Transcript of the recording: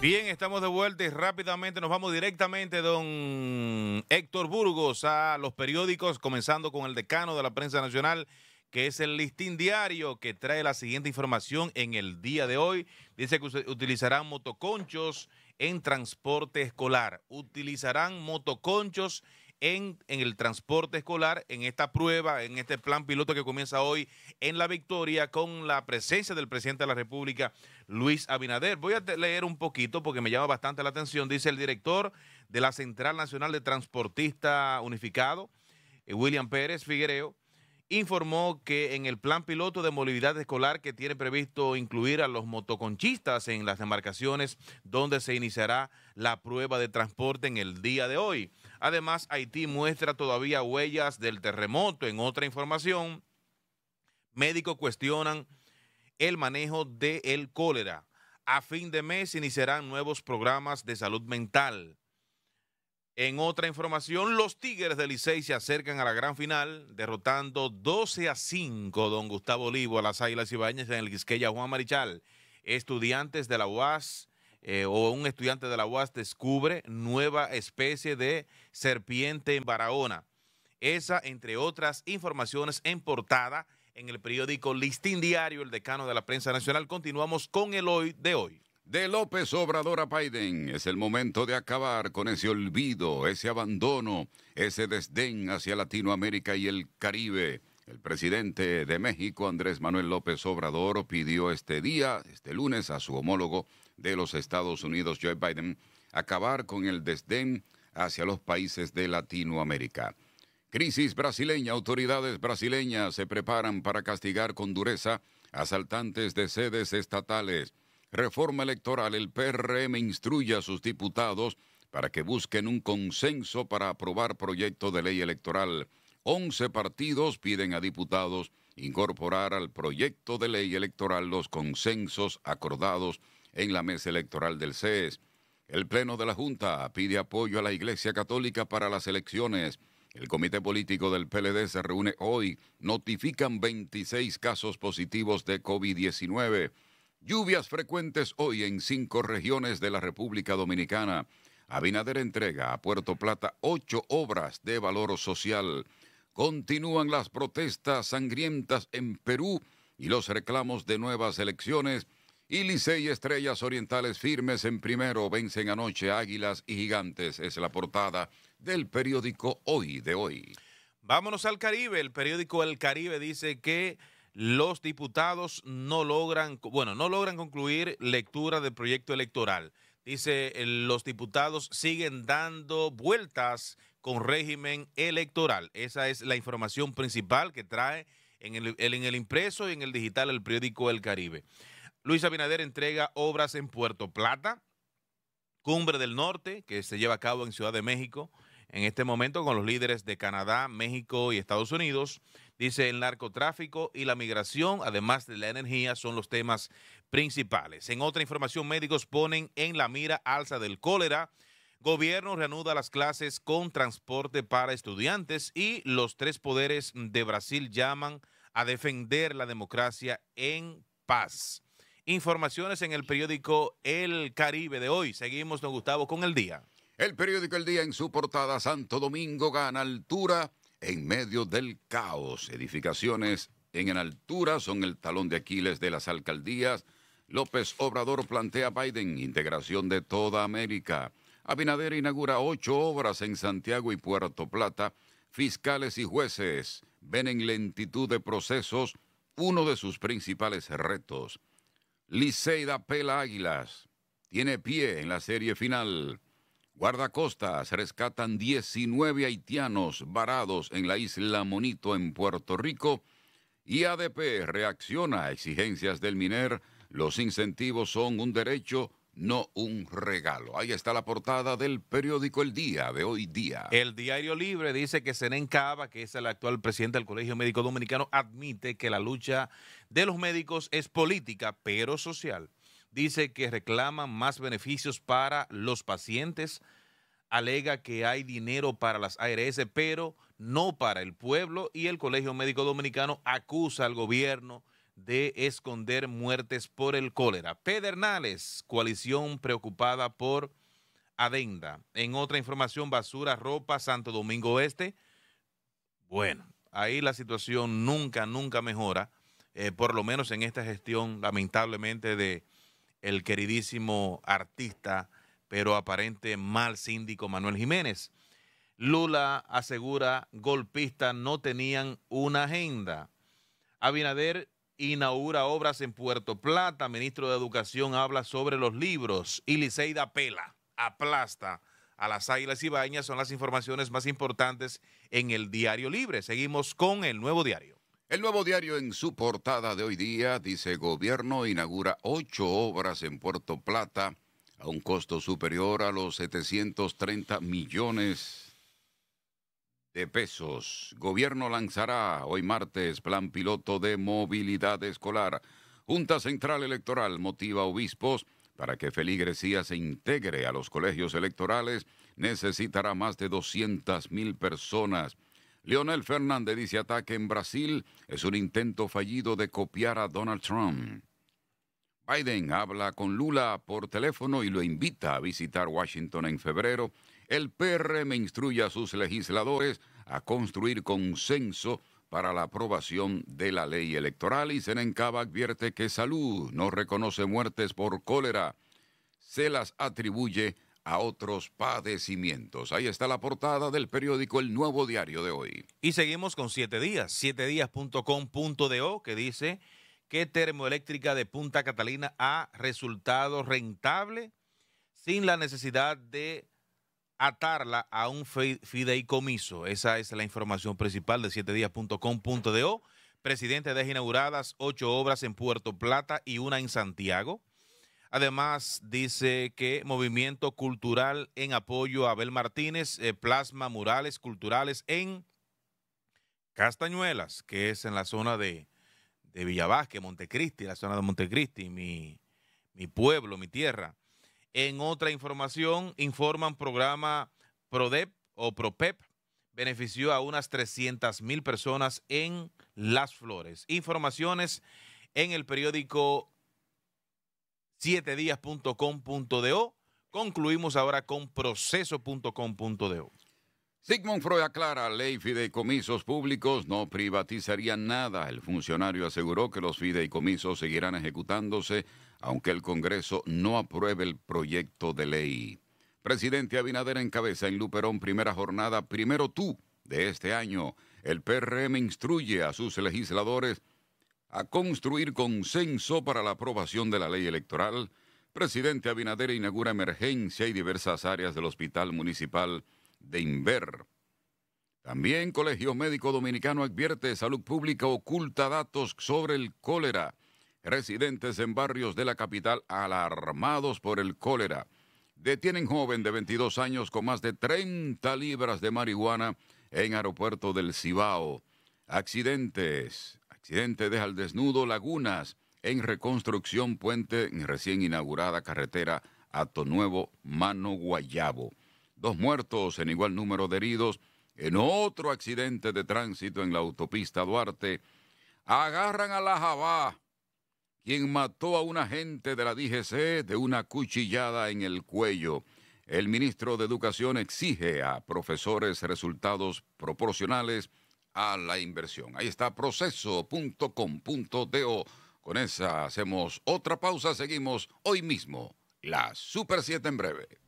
Bien, estamos de vuelta y rápidamente nos vamos directamente, don Héctor Burgos, a los periódicos, comenzando con el decano de la prensa nacional, que es el listín diario que trae la siguiente información en el día de hoy. Dice que utilizarán motoconchos en transporte escolar. Utilizarán motoconchos en, el transporte escolar, en esta prueba, en este plan piloto que comienza hoy en La Victoria con la presencia del presidente de la República, Luis Abinader. Voy a leer un poquito porque me llama bastante la atención. Dice el director de la Central Nacional de Transportista Unificado, eh, William Pérez Figuereo, informó que en el plan piloto de movilidad escolar que tiene previsto incluir a los motoconchistas en las demarcaciones donde se iniciará la prueba de transporte en el día de hoy. Además, Haití muestra todavía huellas del terremoto. En otra información, médicos cuestionan el manejo del el cólera. A fin de mes iniciarán nuevos programas de salud mental. En otra información, los Tigres de Licey se acercan a la gran final, derrotando 12 a 5 don Gustavo Olivo a las Águilas Ibañez en el Quisqueya Juan Marichal. Estudiantes de la UAS eh, o un estudiante de la UAS descubre nueva especie de serpiente en Barahona. Esa, entre otras informaciones en portada en el periódico Listín Diario, el decano de la prensa nacional. Continuamos con el hoy de hoy. De López Obrador a Biden, es el momento de acabar con ese olvido, ese abandono, ese desdén hacia Latinoamérica y el Caribe. El presidente de México, Andrés Manuel López Obrador, pidió este día, este lunes, a su homólogo de los Estados Unidos, Joe Biden, acabar con el desdén hacia los países de Latinoamérica. Crisis brasileña. Autoridades brasileñas se preparan para castigar con dureza asaltantes de sedes estatales. Reforma electoral. El PRM instruye a sus diputados para que busquen un consenso para aprobar proyecto de ley electoral. Once partidos piden a diputados incorporar al proyecto de ley electoral los consensos acordados en la mesa electoral del CES. El Pleno de la Junta pide apoyo a la Iglesia Católica para las elecciones. El Comité Político del PLD se reúne hoy. Notifican 26 casos positivos de COVID-19. Lluvias frecuentes hoy en cinco regiones de la República Dominicana. Abinader entrega a Puerto Plata ocho obras de valor social. Continúan las protestas sangrientas en Perú y los reclamos de nuevas elecciones y Licey y Estrellas Orientales firmes en primero vencen anoche Águilas y Gigantes. Es la portada del periódico Hoy de hoy. Vámonos al Caribe. El periódico El Caribe dice que los diputados no logran, bueno, no logran concluir lectura del proyecto electoral. Dice, eh, los diputados siguen dando vueltas con régimen electoral. Esa es la información principal que trae en el, en el impreso y en el digital el periódico El Caribe. Luis Abinader entrega obras en Puerto Plata, Cumbre del Norte, que se lleva a cabo en Ciudad de México en este momento con los líderes de Canadá, México y Estados Unidos. Dice el narcotráfico y la migración, además de la energía, son los temas principales. En otra información, médicos ponen en la mira alza del cólera. Gobierno reanuda las clases con transporte para estudiantes y los tres poderes de Brasil llaman a defender la democracia en paz. Informaciones en el periódico El Caribe de hoy. Seguimos, don Gustavo, con el día. El periódico El Día en su portada Santo Domingo gana altura en medio del caos. Edificaciones en altura son el talón de Aquiles de las alcaldías. López Obrador plantea Biden integración de toda América. Abinader inaugura ocho obras en Santiago y Puerto Plata. Fiscales y jueces ven en lentitud de procesos uno de sus principales retos. Liceida pela águilas. Tiene pie en la serie final. Guardacostas rescatan 19 haitianos varados en la isla Monito en Puerto Rico. Y ADP reacciona a exigencias del MINER. Los incentivos son un derecho no un regalo. Ahí está la portada del periódico El Día de hoy día. El Diario Libre dice que Senen Cava, que es el actual presidente del Colegio Médico Dominicano, admite que la lucha de los médicos es política, pero social. Dice que reclaman más beneficios para los pacientes. Alega que hay dinero para las ARS, pero no para el pueblo. Y el Colegio Médico Dominicano acusa al gobierno de esconder muertes por el cólera. Pedernales, coalición preocupada por adenda. En otra información, basura, ropa, Santo Domingo Oeste. Bueno, ahí la situación nunca, nunca mejora, eh, por lo menos en esta gestión, lamentablemente, de el queridísimo artista, pero aparente mal síndico Manuel Jiménez. Lula asegura golpistas no tenían una agenda. Abinader inaugura obras en Puerto Plata. Ministro de Educación habla sobre los libros. Y Liceida Pela aplasta a las Águilas bañas, Son las informaciones más importantes en el Diario Libre. Seguimos con el Nuevo Diario. El Nuevo Diario en su portada de hoy día dice gobierno inaugura ocho obras en Puerto Plata a un costo superior a los 730 millones de pesos. Gobierno lanzará hoy martes plan piloto de movilidad escolar. Junta Central Electoral motiva obispos para que feligresía se integre a los colegios electorales. Necesitará más de 200 mil personas. Leonel Fernández dice ataque en Brasil es un intento fallido de copiar a Donald Trump. Biden habla con Lula por teléfono y lo invita a visitar Washington en febrero el PRM instruye a sus legisladores a construir consenso para la aprobación de la ley electoral y Senencaba advierte que salud no reconoce muertes por cólera, se las atribuye a otros padecimientos. Ahí está la portada del periódico El Nuevo Diario de hoy. Y seguimos con siete días, siete días.com.do que dice que termoeléctrica de Punta Catalina ha resultado rentable sin la necesidad de atarla a un fideicomiso. Esa es la información principal de 7días.com.do. Presidente deja inauguradas ocho obras en Puerto Plata y una en Santiago. Además, dice que Movimiento Cultural en apoyo a Abel Martínez eh, plasma murales culturales en Castañuelas, que es en la zona de, de Villavasque, Montecristi, la zona de Montecristi, mi, mi pueblo, mi tierra. En otra información, informan programa PRODEP o PROPEP benefició a unas 300 mil personas en Las Flores. Informaciones en el periódico 7 diascomdo Concluimos ahora con proceso.com.do. Sigmund Freud aclara, ley fideicomisos públicos no privatizaría nada. El funcionario aseguró que los fideicomisos seguirán ejecutándose aunque el Congreso no apruebe el proyecto de ley. Presidente Abinader encabeza en Luperón primera jornada, primero tú, de este año. El PRM instruye a sus legisladores a construir consenso para la aprobación de la ley electoral. Presidente Abinader inaugura emergencia y diversas áreas del Hospital Municipal de Inver. También Colegio Médico Dominicano advierte Salud Pública oculta datos sobre el cólera. Residentes en barrios de la capital alarmados por el cólera. Detienen joven de 22 años con más de 30 libras de marihuana en aeropuerto del Cibao. Accidentes. Accidente deja al desnudo Lagunas en reconstrucción puente en recién inaugurada carretera Ato Nuevo Mano Guayabo dos muertos en igual número de heridos en otro accidente de tránsito en la autopista Duarte. Agarran a la Javá, quien mató a un agente de la DGC de una cuchillada en el cuello. El ministro de Educación exige a profesores resultados proporcionales a la inversión. Ahí está proceso.com.do. Con esa hacemos otra pausa, seguimos hoy mismo. La Super 7 en breve.